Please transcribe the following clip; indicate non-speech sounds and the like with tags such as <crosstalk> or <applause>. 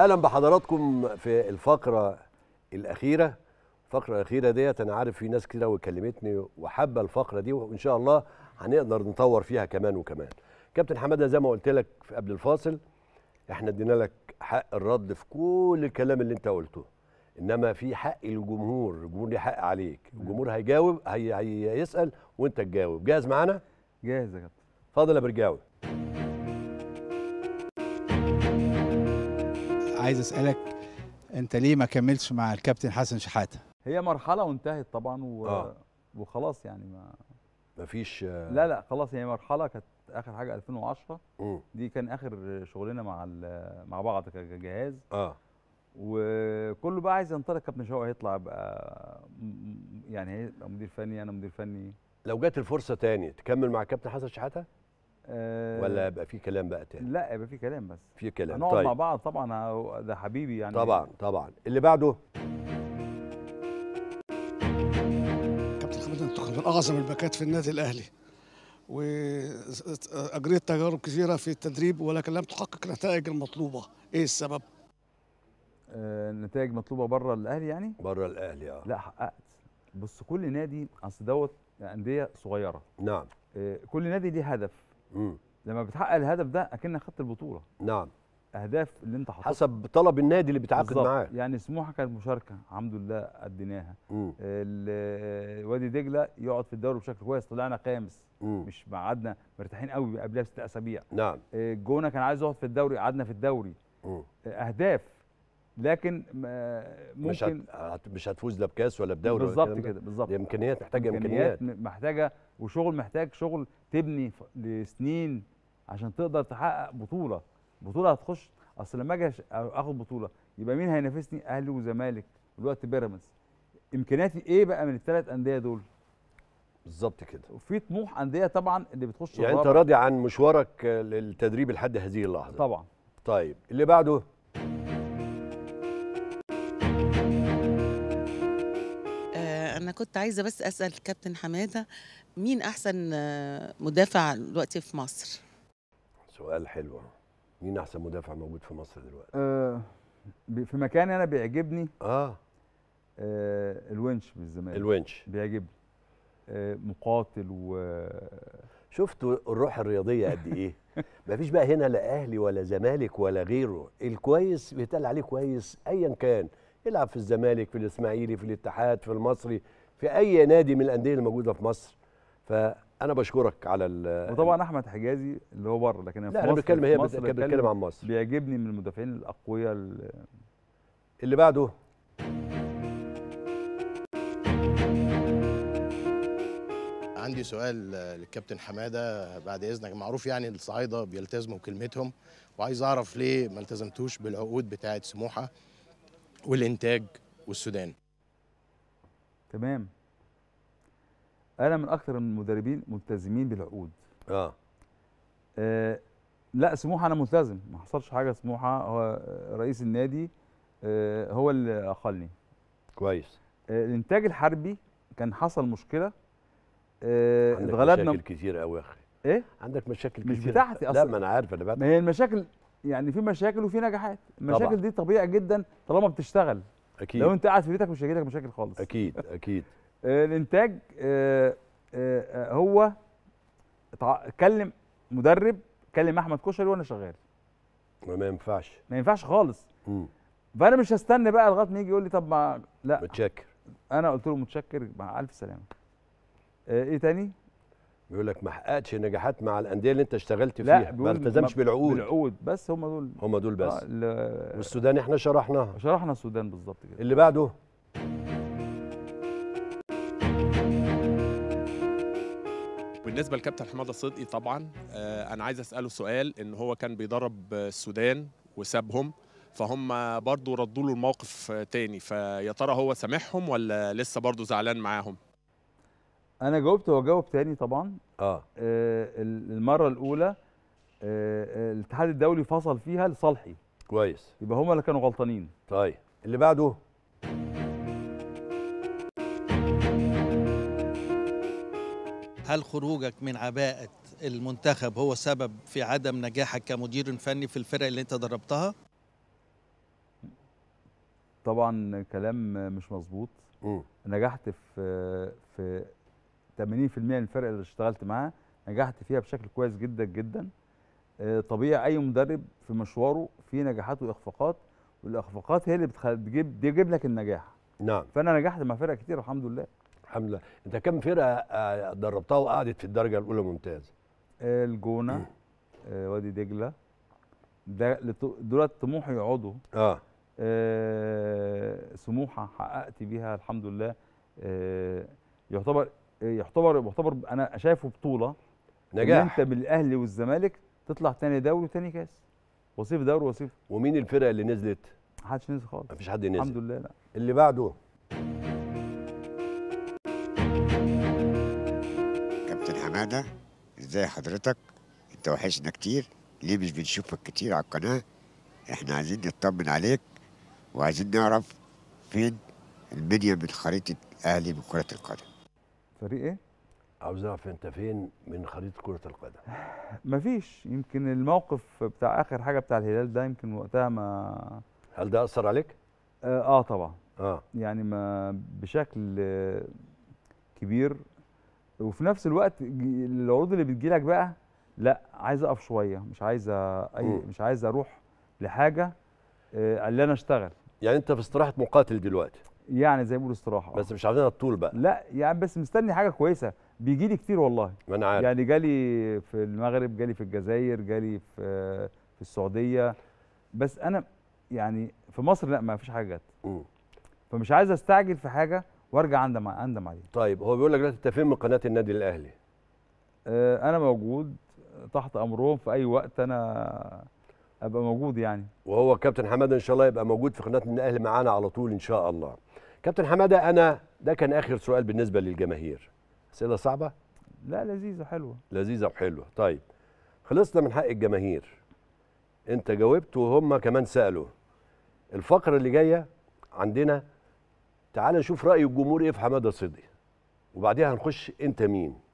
اهلا بحضراتكم في الفقره الاخيره الفقره الاخيره ديت انا عارف في ناس كده وكلمتني وحابه الفقره دي وان شاء الله هنقدر نطور فيها كمان وكمان كابتن حماده زي ما قلت لك قبل الفاصل احنا ادينا لك حق الرد في كل الكلام اللي انت قلته انما في حق الجمهور الجمهور ليه حق عليك الجمهور هيجاوب هي هيسال وانت تجاوب جاهز معانا جاهز يا كابتن اتفضل يا برجاوي عايز اسالك انت ليه ما كملتش مع الكابتن حسن شحاته هي مرحله وانتهت طبعا و... آه. وخلاص يعني ما مفيش لا لا خلاص هي مرحله كانت اخر حاجه 2010 م. دي كان اخر شغلنا مع مع بعض كجهاز اه وكله بقى عايز ينطلق كابتن شوقي هيطلع بقى يعني هيبقى مدير فني انا مدير فني لو جت الفرصه تاني تكمل مع كابتن حسن شحاته أه ولا يبقى في كلام بقى تاني لا يبقى في كلام بس في كلام هنقعد طيب. مع بعض طبعا ده حبيبي يعني طبعا طبعا اللي بعده كابتن خالد انت من اعظم الباكات في النادي الاهلي واجريت تجارب كثيره في التدريب ولكن لم تحقق النتائج المطلوبه ايه السبب النتائج آه، مطلوبه بره الاهلي يعني بره الاهلي اه لا حققت بص كل نادي اصل دوت انديه صغيره نعم آه، كل نادي ليه هدف مم. لما بتحقق الهدف ده اكنك خدت البطوله نعم اهداف اللي انت حاططها حسب طلب النادي اللي بتعاقد معاه يعني سموحه كانت مشاركه الحمد لله اديناها وادي دجله يقعد في الدوري بشكل كويس طلعنا خامس مش قعدنا مرتاحين قوي قبلها بست اسابيع نعم الجونه آه، كان عايز يقعد في الدوري قعدنا في الدوري مم. آه، اهداف لكن ممكن مش, هتفوز لا بكاس ولا بدوري بالظبط كده بالظبط امكانيات محتاجه امكانيات محتاجه وشغل محتاج شغل تبني لسنين عشان تقدر تحقق بطوله بطوله هتخش اصل لما اجي اخد بطوله يبقى مين هينافسني اهلي وزمالك دلوقتي بيراميدز امكانياتي ايه بقى من الثلاث انديه دول بالظبط كده وفي طموح انديه طبعا اللي بتخش يعني انت راضي عن مشوارك للتدريب لحد هذه اللحظه طبعا طيب اللي بعده انا كنت عايزه بس اسال كابتن حماده مين احسن مدافع دلوقتي في مصر سؤال حلو مين احسن مدافع موجود في مصر دلوقتي آه في مكان انا بيعجبني اه, آه الونش بالزمان الونش بيعجبني آه مقاتل و شفتوا الروح الرياضيه قد ايه <laughs> مفيش بقى هنا لا اهلي ولا زمالك ولا غيره الكويس بيتقال عليه كويس ايا كان العب في الزمالك في الاسماعيلي في الاتحاد في المصري في اي نادي من الانديه الموجوده في مصر فانا بشكرك على وطبعا احمد حجازي اللي هو بره لكن لا في انا بتكلم هي بتكلم عن مصر بيعجبني من المدافعين الاقوياء اللي بعده عندي سؤال للكابتن حماده بعد اذنك معروف يعني الصعايده بيلتزموا بكلمتهم وعايز اعرف ليه ما التزمتوش بالعقود بتاعه سموحه والإنتاج والسودان تمام أنا من أكثر المدربين ملتزمين بالعقود آه. آه لا سموحه انا ملتزم ما حصلش حاجه سموحه هو رئيس النادي آه هو اللي اقلني كويس آه الانتاج الحربي كان حصل مشكله آه اتغلبنا مشاكل كتير قوي يا اخي ايه عندك مشاكل كتير مش بتاعتي اصلا لا ما انا عارف انا بعد ما هي المشاكل يعني في مشاكل وفي نجاحات المشاكل طبعا. دي طبيعي جدا طالما بتشتغل اكيد لو انت قاعد في بيتك مش هيجيلك مشاكل خالص اكيد اكيد <laughs> آه، الانتاج آه، آه، هو كلم مدرب كلم احمد كشري وانا شغال ما ينفعش ما ينفعش خالص مم. فانا مش هستنى بقى لغايه ما يجي يقول لي طب ما لا متشكر انا قلت له متشكر مع الف سلامه ايه تاني بيقول لك ما حققتش نجاحات مع الانديه اللي انت اشتغلت فيها لا ما التزمش بالعقود بالعقود بس هم دول هم دول بس آه والسودان احنا شرحناها شرحنا السودان بالظبط كده اللي بعده بالنسبه لكابتن حماده صدقي طبعا آه، انا عايز اساله سؤال ان هو كان بيدرب السودان وسابهم فهم برضه ردوا له الموقف آه، تاني فيا ترى هو سامحهم ولا لسه برضه زعلان معاهم انا جاوبت هو جاوب تاني طبعا اه, آه المره الاولى آه الاتحاد الدولي فصل فيها لصالحي كويس يبقى هما اللي كانوا غلطانين طيب اللي بعده هل خروجك من عباءة المنتخب هو سبب في عدم نجاحك كمدير فني في الفرق اللي انت دربتها؟ طبعا كلام مش مظبوط نجحت في في 80% من الفرق اللي اشتغلت معاها نجحت فيها بشكل كويس جدا جدا آه، طبيعي اي مدرب في مشواره في نجاحات واخفاقات والاخفاقات هي اللي بتجيب تجيب لك النجاح نعم فانا نجحت مع فرق كتير الحمد لله الحمد لله انت كم فرقه آه، دربتها وقعدت في الدرجه الاولى ممتاز آه، الجونه وادي دجله دولت طموحي يقعدوا اه, آه سموحه حققت بيها الحمد لله آه يعتبر يعتبر يعتبر انا شايفه بطوله نجاح انت بالاهلي والزمالك تطلع تاني دوري وتاني كاس وصيف دوري وصيف ومين الفرق اللي نزلت؟ محدش نزل خالص مفيش حد نزل الحمد لله لا اللي بعده كابتن حماده ازاي حضرتك؟ انت وحشنا كتير ليه مش بنشوفك كتير على القناه؟ احنا عايزين نطمن عليك وعايزين نعرف فين الميديا من خريطه من بكره القدم فريق ايه؟ عاوز اعرف انت فين من خريطه كره القدم <laughs> مفيش يمكن الموقف بتاع اخر حاجه بتاع الهلال ده يمكن وقتها ما هل ده اثر عليك اه, آه طبعا اه يعني ما بشكل كبير وفي نفس الوقت العروض اللي بتجي لك بقى لا عايز اقف شويه مش عايز اي مش عايز اروح لحاجه آه، اللي انا اشتغل يعني انت في استراحه مقاتل دلوقتي يعني زي ما بيقولوا استراحه بس مش عايزينها الطول بقى لا يعني بس مستني حاجه كويسه بيجي لي كتير والله ما انا عارف يعني جالي في المغرب جالي في الجزائر جالي في في السعوديه بس انا يعني في مصر لا ما فيش حاجه جت فمش عايز استعجل في حاجه وارجع عندما عندما عليه طيب هو بيقول لك دلوقتي انت فين من قناه النادي الاهلي آه، انا موجود تحت امرهم في اي وقت انا ابقى موجود يعني وهو كابتن حماده ان شاء الله يبقى موجود في قناه النادي الاهلي معانا على طول ان شاء الله كابتن حماده انا ده كان اخر سؤال بالنسبه للجماهير اسئله صعبه لا لذيذه حلوه لذيذه وحلوه طيب خلصنا من حق الجماهير انت جاوبت وهم كمان سالوا الفقره اللي جايه عندنا تعال نشوف راي الجمهور ايه في حماده صدقي وبعديها هنخش انت مين